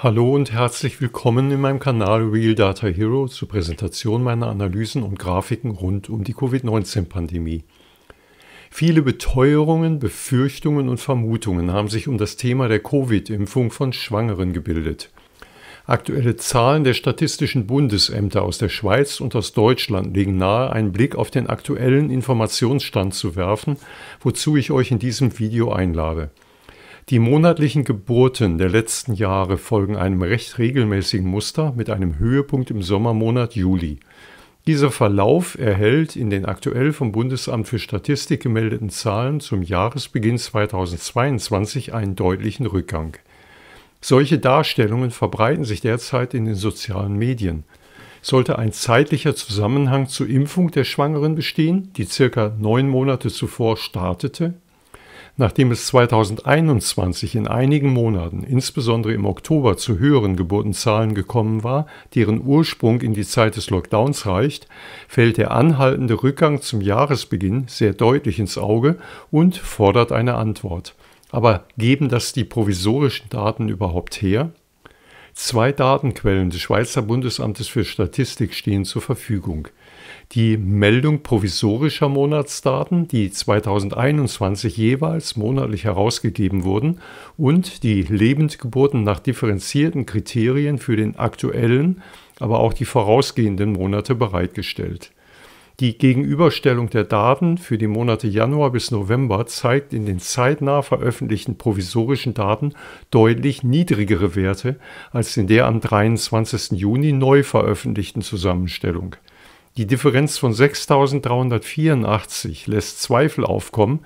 Hallo und herzlich willkommen in meinem Kanal Real Data Hero zur Präsentation meiner Analysen und Grafiken rund um die Covid-19-Pandemie. Viele Beteuerungen, Befürchtungen und Vermutungen haben sich um das Thema der Covid-Impfung von Schwangeren gebildet. Aktuelle Zahlen der statistischen Bundesämter aus der Schweiz und aus Deutschland legen nahe, einen Blick auf den aktuellen Informationsstand zu werfen, wozu ich euch in diesem Video einlade. Die monatlichen Geburten der letzten Jahre folgen einem recht regelmäßigen Muster mit einem Höhepunkt im Sommermonat Juli. Dieser Verlauf erhält in den aktuell vom Bundesamt für Statistik gemeldeten Zahlen zum Jahresbeginn 2022 einen deutlichen Rückgang. Solche Darstellungen verbreiten sich derzeit in den sozialen Medien. Sollte ein zeitlicher Zusammenhang zur Impfung der Schwangeren bestehen, die circa neun Monate zuvor startete, Nachdem es 2021 in einigen Monaten, insbesondere im Oktober, zu höheren Geburtenzahlen gekommen war, deren Ursprung in die Zeit des Lockdowns reicht, fällt der anhaltende Rückgang zum Jahresbeginn sehr deutlich ins Auge und fordert eine Antwort. Aber geben das die provisorischen Daten überhaupt her? Zwei Datenquellen des Schweizer Bundesamtes für Statistik stehen zur Verfügung die Meldung provisorischer Monatsdaten, die 2021 jeweils monatlich herausgegeben wurden, und die Lebendgeburten nach differenzierten Kriterien für den aktuellen, aber auch die vorausgehenden Monate bereitgestellt. Die Gegenüberstellung der Daten für die Monate Januar bis November zeigt in den zeitnah veröffentlichten provisorischen Daten deutlich niedrigere Werte als in der am 23. Juni neu veröffentlichten Zusammenstellung. Die Differenz von 6384 lässt Zweifel aufkommen,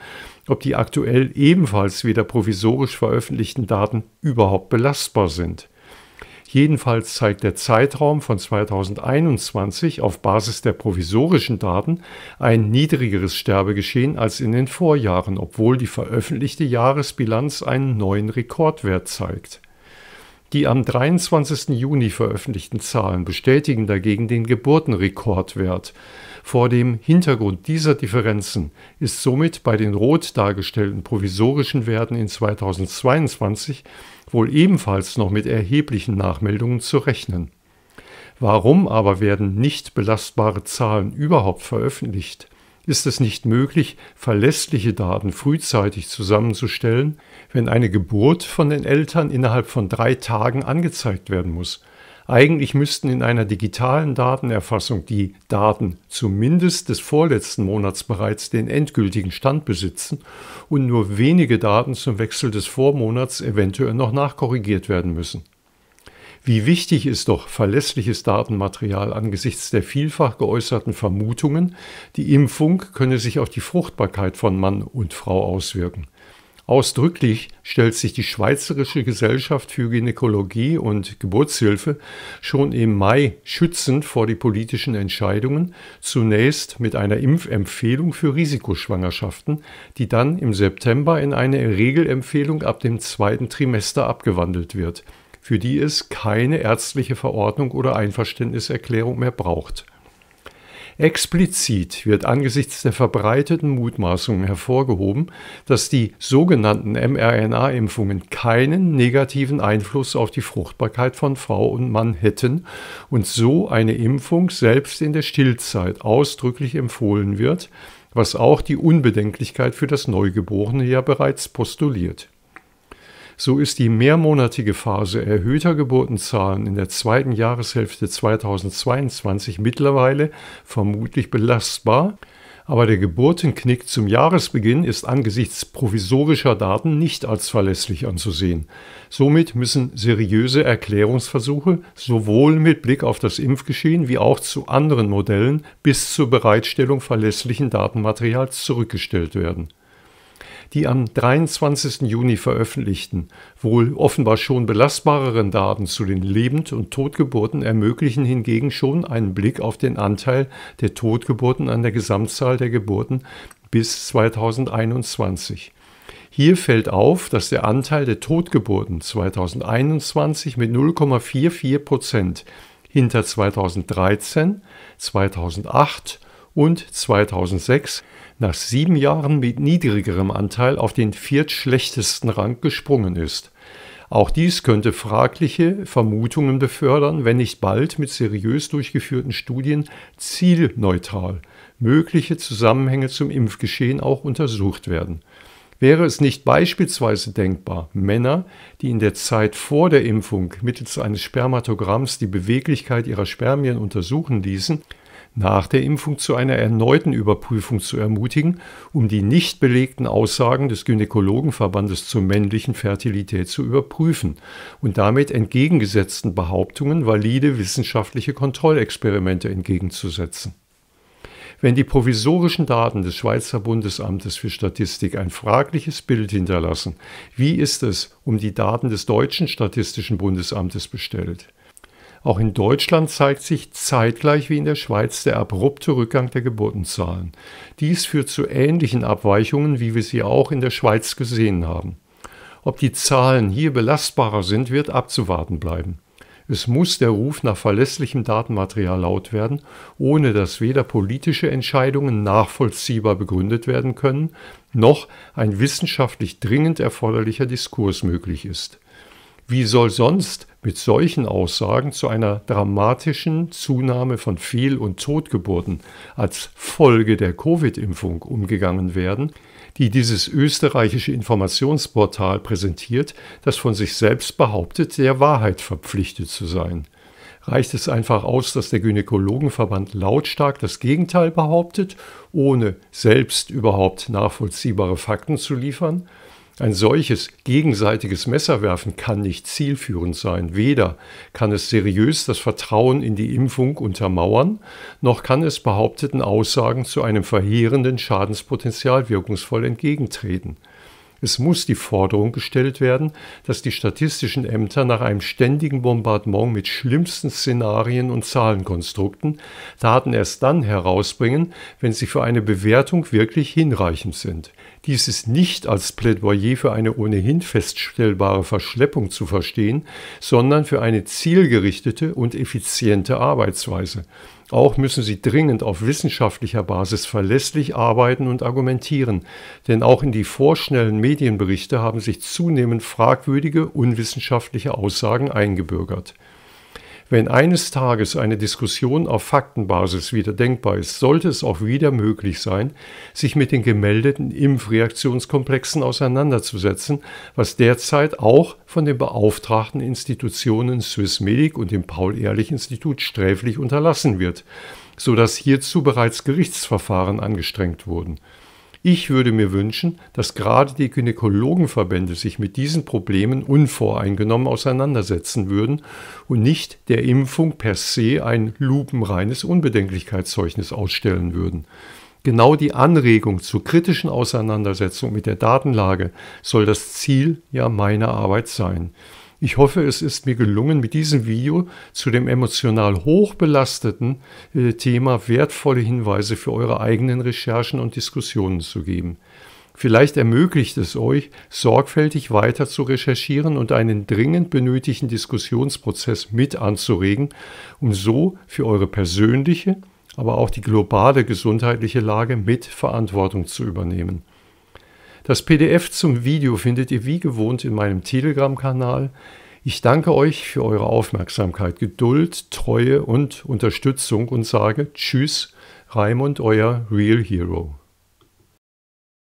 ob die aktuell ebenfalls wieder provisorisch veröffentlichten Daten überhaupt belastbar sind. Jedenfalls zeigt der Zeitraum von 2021 auf Basis der provisorischen Daten ein niedrigeres Sterbegeschehen als in den Vorjahren, obwohl die veröffentlichte Jahresbilanz einen neuen Rekordwert zeigt. Die am 23. Juni veröffentlichten Zahlen bestätigen dagegen den Geburtenrekordwert. Vor dem Hintergrund dieser Differenzen ist somit bei den rot dargestellten provisorischen Werten in 2022 wohl ebenfalls noch mit erheblichen Nachmeldungen zu rechnen. Warum aber werden nicht belastbare Zahlen überhaupt veröffentlicht? ist es nicht möglich, verlässliche Daten frühzeitig zusammenzustellen, wenn eine Geburt von den Eltern innerhalb von drei Tagen angezeigt werden muss. Eigentlich müssten in einer digitalen Datenerfassung die Daten zumindest des vorletzten Monats bereits den endgültigen Stand besitzen und nur wenige Daten zum Wechsel des Vormonats eventuell noch nachkorrigiert werden müssen. Wie wichtig ist doch verlässliches Datenmaterial angesichts der vielfach geäußerten Vermutungen, die Impfung könne sich auf die Fruchtbarkeit von Mann und Frau auswirken. Ausdrücklich stellt sich die Schweizerische Gesellschaft für Gynäkologie und Geburtshilfe schon im Mai schützend vor die politischen Entscheidungen, zunächst mit einer Impfempfehlung für Risikoschwangerschaften, die dann im September in eine Regelempfehlung ab dem zweiten Trimester abgewandelt wird für die es keine ärztliche Verordnung oder Einverständniserklärung mehr braucht. Explizit wird angesichts der verbreiteten Mutmaßungen hervorgehoben, dass die sogenannten mRNA-Impfungen keinen negativen Einfluss auf die Fruchtbarkeit von Frau und Mann hätten und so eine Impfung selbst in der Stillzeit ausdrücklich empfohlen wird, was auch die Unbedenklichkeit für das Neugeborene ja bereits postuliert. So ist die mehrmonatige Phase erhöhter Geburtenzahlen in der zweiten Jahreshälfte 2022 mittlerweile vermutlich belastbar, aber der Geburtenknick zum Jahresbeginn ist angesichts provisorischer Daten nicht als verlässlich anzusehen. Somit müssen seriöse Erklärungsversuche sowohl mit Blick auf das Impfgeschehen wie auch zu anderen Modellen bis zur Bereitstellung verlässlichen Datenmaterials zurückgestellt werden die am 23. Juni veröffentlichten, wohl offenbar schon belastbareren Daten zu den Lebend- und Totgeburten ermöglichen hingegen schon einen Blick auf den Anteil der Totgeburten an der Gesamtzahl der Geburten bis 2021. Hier fällt auf, dass der Anteil der Totgeburten 2021 mit 0,44 Prozent hinter 2013, 2008 und 2006 nach sieben Jahren mit niedrigerem Anteil auf den viertschlechtesten Rang gesprungen ist. Auch dies könnte fragliche Vermutungen befördern, wenn nicht bald mit seriös durchgeführten Studien zielneutral mögliche Zusammenhänge zum Impfgeschehen auch untersucht werden. Wäre es nicht beispielsweise denkbar, Männer, die in der Zeit vor der Impfung mittels eines Spermatogramms die Beweglichkeit ihrer Spermien untersuchen ließen, nach der Impfung zu einer erneuten Überprüfung zu ermutigen, um die nicht belegten Aussagen des Gynäkologenverbandes zur männlichen Fertilität zu überprüfen und damit entgegengesetzten Behauptungen valide wissenschaftliche Kontrollexperimente entgegenzusetzen. Wenn die provisorischen Daten des Schweizer Bundesamtes für Statistik ein fragliches Bild hinterlassen, wie ist es um die Daten des deutschen Statistischen Bundesamtes bestellt? Auch in Deutschland zeigt sich zeitgleich wie in der Schweiz der abrupte Rückgang der Geburtenzahlen. Dies führt zu ähnlichen Abweichungen, wie wir sie auch in der Schweiz gesehen haben. Ob die Zahlen hier belastbarer sind, wird abzuwarten bleiben. Es muss der Ruf nach verlässlichem Datenmaterial laut werden, ohne dass weder politische Entscheidungen nachvollziehbar begründet werden können, noch ein wissenschaftlich dringend erforderlicher Diskurs möglich ist. Wie soll sonst mit solchen Aussagen zu einer dramatischen Zunahme von Fehl- und Totgeburten als Folge der Covid-Impfung umgegangen werden, die dieses österreichische Informationsportal präsentiert, das von sich selbst behauptet, der Wahrheit verpflichtet zu sein. Reicht es einfach aus, dass der Gynäkologenverband lautstark das Gegenteil behauptet, ohne selbst überhaupt nachvollziehbare Fakten zu liefern? Ein solches gegenseitiges Messerwerfen kann nicht zielführend sein. Weder kann es seriös das Vertrauen in die Impfung untermauern, noch kann es behaupteten Aussagen zu einem verheerenden Schadenspotenzial wirkungsvoll entgegentreten. Es muss die Forderung gestellt werden, dass die statistischen Ämter nach einem ständigen Bombardement mit schlimmsten Szenarien und Zahlenkonstrukten Daten erst dann herausbringen, wenn sie für eine Bewertung wirklich hinreichend sind. Dies ist nicht als Plädoyer für eine ohnehin feststellbare Verschleppung zu verstehen, sondern für eine zielgerichtete und effiziente Arbeitsweise. Auch müssen sie dringend auf wissenschaftlicher Basis verlässlich arbeiten und argumentieren, denn auch in die vorschnellen Medienberichte haben sich zunehmend fragwürdige, unwissenschaftliche Aussagen eingebürgert. Wenn eines Tages eine Diskussion auf Faktenbasis wieder denkbar ist, sollte es auch wieder möglich sein, sich mit den gemeldeten Impfreaktionskomplexen auseinanderzusetzen, was derzeit auch von den beauftragten Institutionen Swissmedic und dem Paul-Ehrlich-Institut sträflich unterlassen wird, sodass hierzu bereits Gerichtsverfahren angestrengt wurden. Ich würde mir wünschen, dass gerade die Gynäkologenverbände sich mit diesen Problemen unvoreingenommen auseinandersetzen würden und nicht der Impfung per se ein lupenreines Unbedenklichkeitszeugnis ausstellen würden. Genau die Anregung zur kritischen Auseinandersetzung mit der Datenlage soll das Ziel ja meiner Arbeit sein. Ich hoffe, es ist mir gelungen, mit diesem Video zu dem emotional hochbelasteten äh, Thema wertvolle Hinweise für eure eigenen Recherchen und Diskussionen zu geben. Vielleicht ermöglicht es euch, sorgfältig weiter zu recherchieren und einen dringend benötigten Diskussionsprozess mit anzuregen, um so für eure persönliche, aber auch die globale gesundheitliche Lage mit Verantwortung zu übernehmen. Das PDF zum Video findet ihr wie gewohnt in meinem Telegram-Kanal. Ich danke euch für eure Aufmerksamkeit, Geduld, Treue und Unterstützung und sage Tschüss, Raimund, euer Real Hero.